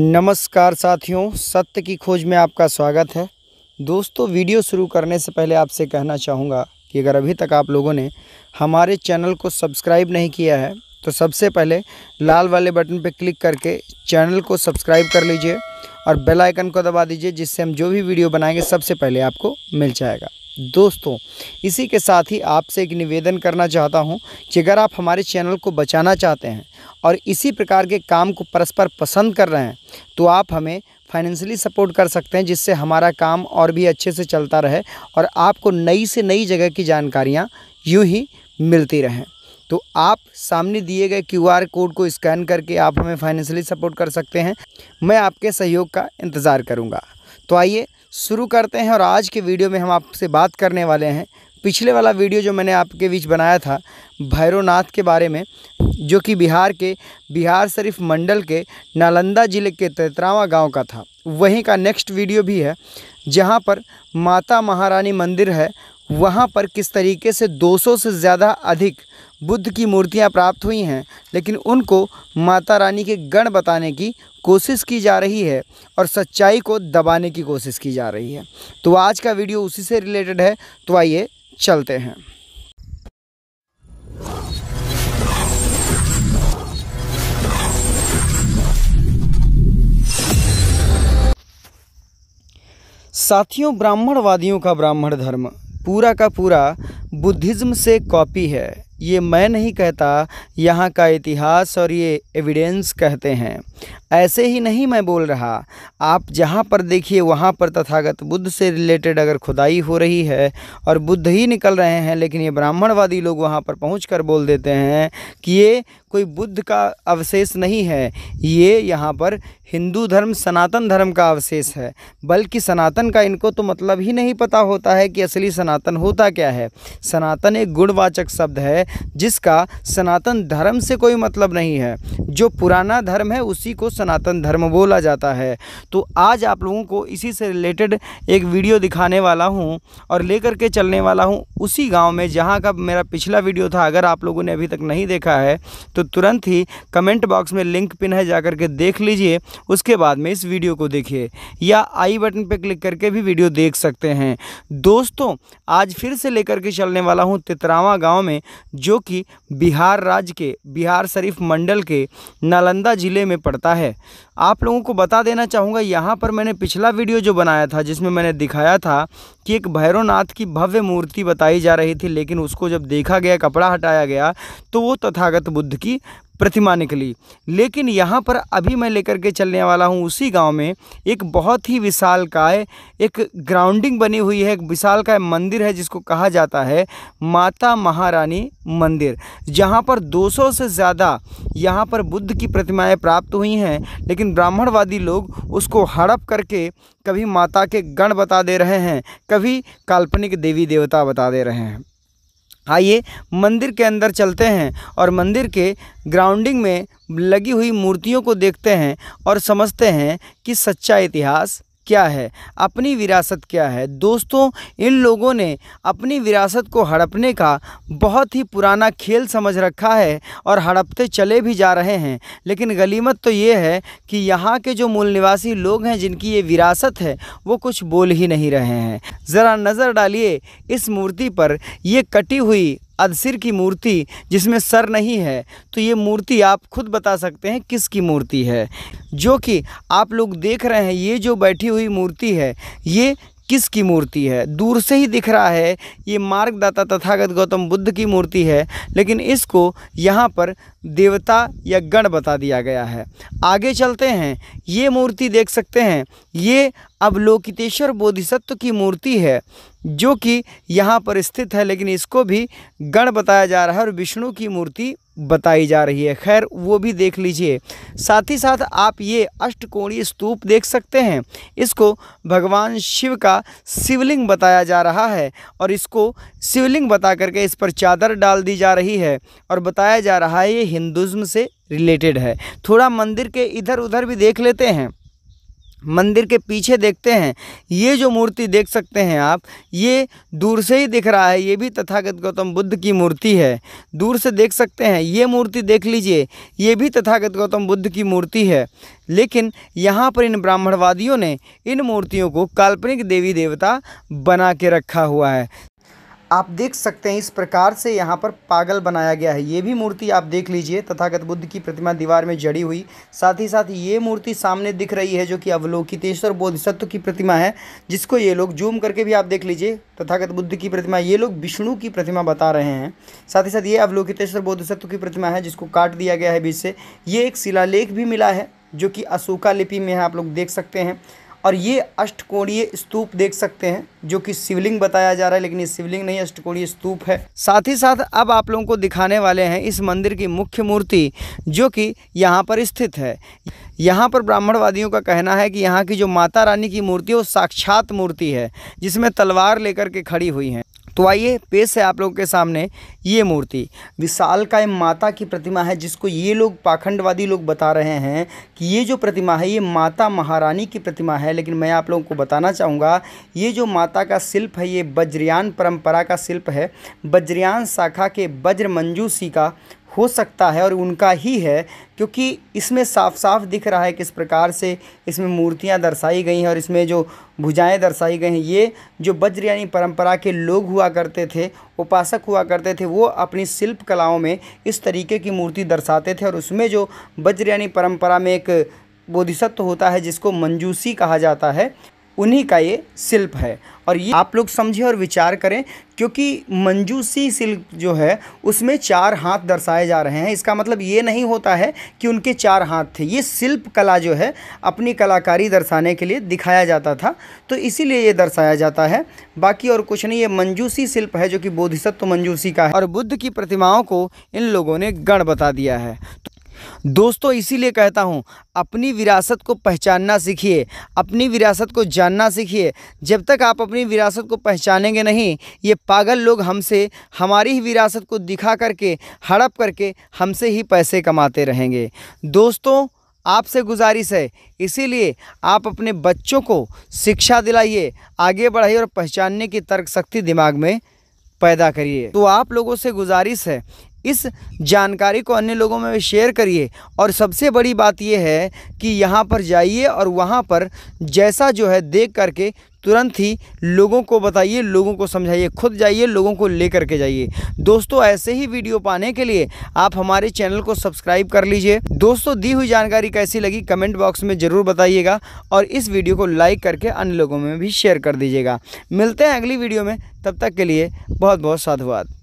नमस्कार साथियों सत्य की खोज में आपका स्वागत है दोस्तों वीडियो शुरू करने से पहले आपसे कहना चाहूँगा कि अगर अभी तक आप लोगों ने हमारे चैनल को सब्सक्राइब नहीं किया है तो सबसे पहले लाल वाले बटन पर क्लिक करके चैनल को सब्सक्राइब कर लीजिए और बेल आइकन को दबा दीजिए जिससे हम जो भी वीडियो बनाएंगे सबसे पहले आपको मिल जाएगा दोस्तों इसी के साथ ही आपसे एक निवेदन करना चाहता हूं कि अगर आप हमारे चैनल को बचाना चाहते हैं और इसी प्रकार के काम को परस्पर पसंद कर रहे हैं तो आप हमें फाइनेंशियली सपोर्ट कर सकते हैं जिससे हमारा काम और भी अच्छे से चलता रहे और आपको नई से नई जगह की जानकारियाँ यूँ ही मिलती रहें तो आप सामने दिए गए आर कोड को स्कैन करके आप हमें फाइनेंशियली सपोर्ट कर सकते हैं मैं आपके सहयोग का इंतज़ार करूँगा तो आइए शुरू करते हैं और आज के वीडियो में हम आपसे बात करने वाले हैं पिछले वाला वीडियो जो मैंने आपके बीच बनाया था भैरवनाथ के बारे में जो कि बिहार के बिहार शरीफ मंडल के नालंदा ज़िले के तेतरावा गांव का था वहीं का नेक्स्ट वीडियो भी है जहां पर माता महारानी मंदिर है वहाँ पर किस तरीके से 200 से ज़्यादा अधिक बुद्ध की मूर्तियाँ प्राप्त हुई हैं लेकिन उनको माता रानी के गण बताने की कोशिश की जा रही है और सच्चाई को दबाने की कोशिश की जा रही है तो आज का वीडियो उसी से रिलेटेड है तो आइए चलते हैं साथियों ब्राह्मणवादियों का ब्राह्मण धर्म पूरा का पूरा बुद्धिज़्म से कॉपी है ये मैं नहीं कहता यहाँ का इतिहास और ये एविडेंस कहते हैं ऐसे ही नहीं मैं बोल रहा आप जहाँ पर देखिए वहाँ पर तथागत बुद्ध से रिलेटेड अगर खुदाई हो रही है और बुद्ध ही निकल रहे हैं लेकिन ये ब्राह्मणवादी लोग वहाँ पर पहुँच कर बोल देते हैं कि ये कोई बुद्ध का अवशेष नहीं है ये यहाँ पर हिंदू धर्म सनातन धर्म का अवशेष है बल्कि सनातन का इनको तो मतलब ही नहीं पता होता है कि असली सनातन होता क्या है सनातन एक गुणवाचक शब्द है जिसका सनातन धर्म से कोई मतलब नहीं है जो पुराना धर्म है उसी को सनातन धर्म बोला जाता है तो आज आप लोगों को इसी से रिलेटेड एक वीडियो दिखाने वाला हूँ और लेकर के चलने वाला हूँ उसी गाँव में जहाँ का मेरा पिछला वीडियो था अगर आप लोगों ने अभी तक नहीं देखा है तो तुरंत ही कमेंट बॉक्स में लिंक पिन है जा के देख लीजिए उसके बाद में इस वीडियो को देखिए या आई बटन पर क्लिक करके भी वीडियो देख सकते हैं दोस्तों आज फिर से लेकर के चलने वाला हूँ तितरावा गाँव में जो कि बिहार राज्य के बिहार शरीफ मंडल के नालंदा ज़िले में पड़ता है आप लोगों को बता देना चाहूँगा यहाँ पर मैंने पिछला वीडियो जो बनाया था जिसमें मैंने दिखाया था कि एक भैरवनाथ की भव्य मूर्ति बताई जा रही थी लेकिन उसको जब देखा गया कपड़ा हटाया गया तो वो तथागत बुद्ध की प्रतिमा निकली लेकिन यहाँ पर अभी मैं लेकर के चलने वाला हूँ उसी गांव में एक बहुत ही विशाल काय एक ग्राउंडिंग बनी हुई है एक विशाल काय मंदिर है जिसको कहा जाता है माता महारानी मंदिर जहाँ पर 200 से ज़्यादा यहाँ पर बुद्ध की प्रतिमाएं प्राप्त हुई हैं लेकिन ब्राह्मणवादी लोग उसको हड़प करके कभी माता के गण बता दे रहे हैं कभी काल्पनिक देवी देवता बता दे रहे हैं आइए मंदिर के अंदर चलते हैं और मंदिर के ग्राउंडिंग में लगी हुई मूर्तियों को देखते हैं और समझते हैं कि सच्चा इतिहास क्या है अपनी विरासत क्या है दोस्तों इन लोगों ने अपनी विरासत को हड़पने का बहुत ही पुराना खेल समझ रखा है और हड़पते चले भी जा रहे हैं लेकिन गलीमत तो ये है कि यहाँ के जो मूल निवासी लोग हैं जिनकी ये विरासत है वो कुछ बोल ही नहीं रहे हैं ज़रा नज़र डालिए इस मूर्ति पर ये कटी हुई अधसिर की मूर्ति जिसमें सर नहीं है तो ये मूर्ति आप खुद बता सकते हैं किसकी मूर्ति है जो कि आप लोग देख रहे हैं ये जो बैठी हुई मूर्ति है ये किसकी मूर्ति है दूर से ही दिख रहा है ये मार्गदाता तथागत गौतम बुद्ध की मूर्ति है लेकिन इसको यहाँ पर देवता या गण बता दिया गया है आगे चलते हैं ये मूर्ति देख सकते हैं ये अवलोकितेश्वर बोधिसत्व की मूर्ति है जो कि यहाँ पर स्थित है लेकिन इसको भी गण बताया जा रहा है और विष्णु की मूर्ति बताई जा रही है खैर वो भी देख लीजिए साथ ही साथ आप ये अष्टकोणीय स्तूप देख सकते हैं इसको भगवान शिव का शिवलिंग बताया जा रहा है और इसको शिवलिंग बता करके इस पर चादर डाल दी जा रही है और बताया जा रहा है ये हिंदुज़्म से रिलेटेड है थोड़ा मंदिर के इधर उधर भी देख लेते हैं मंदिर के पीछे देखते हैं ये जो मूर्ति देख सकते हैं आप ये दूर से ही दिख रहा है ये भी तथागत गौतम बुद्ध की मूर्ति है दूर से देख सकते हैं ये मूर्ति देख लीजिए ये भी तथागत गौतम बुद्ध की मूर्ति है लेकिन यहाँ पर इन ब्राह्मणवादियों ने इन मूर्तियों को काल्पनिक देवी देवता बना के रखा हुआ है आप देख सकते हैं इस प्रकार से यहाँ पर पागल बनाया गया है ये भी मूर्ति आप देख लीजिए तथागत बुद्ध की प्रतिमा दीवार में जड़ी हुई साथ ही साथ ये मूर्ति सामने दिख रही है जो कि अवलोकितेश्वर बोधिसत्व की प्रतिमा है जिसको ये लोग जूम करके भी आप देख लीजिए तथागत बुद्ध की प्रतिमा ये लोग विष्णु की प्रतिमा बता रहे हैं साथ ही साथ ये अवलोकितेश्वर बोधिसत्व की प्रतिमा है जिसको काट दिया गया है बीच से ये एक शिलालेख भी मिला है जो कि अशोका लिपि में है आप लोग देख सकते हैं और ये अष्टकोणीय स्तूप देख सकते हैं जो कि शिवलिंग बताया जा रहा है लेकिन ये शिवलिंग नहीं अष्टकोणीय स्तूप है साथ ही साथ अब आप लोगों को दिखाने वाले हैं इस मंदिर की मुख्य मूर्ति जो कि यहाँ पर स्थित है यहाँ पर ब्राह्मणवादियों का कहना है कि यहाँ की जो माता रानी की मूर्ति है वो साक्षात मूर्ति है जिसमें तलवार लेकर के खड़ी हुई हैं तो आइए पेश है आप लोगों के सामने ये मूर्ति विशाल का माता की प्रतिमा है जिसको ये लोग पाखंडवादी लोग बता रहे हैं कि ये जो प्रतिमा है ये माता महारानी की प्रतिमा है लेकिन मैं आप लोगों को बताना चाहूँगा ये जो माता का शिल्प है ये बज्रयान परंपरा का शिल्प है बज्रयान शाखा के बज्र मंजूसी का हो सकता है और उनका ही है क्योंकि इसमें साफ साफ दिख रहा है किस प्रकार से इसमें मूर्तियां दर्शाई गई हैं और इसमें जो भुजाएं दर्शाई गई हैं ये जो बज्रयानी यानी परंपरा के लोग हुआ करते थे उपासक हुआ करते थे वो अपनी शिल्प कलाओं में इस तरीके की मूर्ति दर्शाते थे और उसमें जो बज्रयानी यानी में एक बोधिसत्व होता है जिसको मंजूसी कहा जाता है उन्हीं का ये शिल्प है और ये आप लोग समझें और विचार करें क्योंकि मंजूसी शिल्प जो है उसमें चार हाथ दर्शाए जा रहे हैं इसका मतलब ये नहीं होता है कि उनके चार हाथ थे ये शिल्प कला जो है अपनी कलाकारी दर्शाने के लिए दिखाया जाता था तो इसीलिए ये दर्शाया जाता है बाकी और कुछ नहीं ये मंजूसी शिल्प है जो कि बोधिसत्व मंजूसी का है और बुद्ध की प्रतिमाओं को इन लोगों ने गण बता दिया है तो दोस्तों इसीलिए कहता हूँ अपनी विरासत को पहचानना सीखिए अपनी विरासत को जानना सीखिए जब तक आप अपनी विरासत को पहचानेंगे नहीं ये पागल लोग हमसे हमारी ही विरासत को दिखा करके हड़प करके हमसे ही पैसे कमाते रहेंगे दोस्तों आपसे गुजारिश है इसीलिए आप अपने बच्चों को शिक्षा दिलाइए आगे बढ़ाइए और पहचानने की तर्क शक्ति दिमाग में पैदा करिए तो आप लोगों से गुजारिश है इस जानकारी को अन्य लोगों में शेयर करिए और सबसे बड़ी बात यह है कि यहाँ पर जाइए और वहाँ पर जैसा जो है देख करके तुरंत ही लोगों को बताइए लोगों को समझाइए खुद जाइए लोगों को ले करके जाइए दोस्तों ऐसे ही वीडियो पाने के लिए आप हमारे चैनल को सब्सक्राइब कर लीजिए दोस्तों दी हुई जानकारी कैसी लगी कमेंट बॉक्स में ज़रूर बताइएगा और इस वीडियो को लाइक करके अन्य लोगों में भी शेयर कर दीजिएगा मिलते हैं अगली वीडियो में तब तक के लिए बहुत बहुत साधुवाद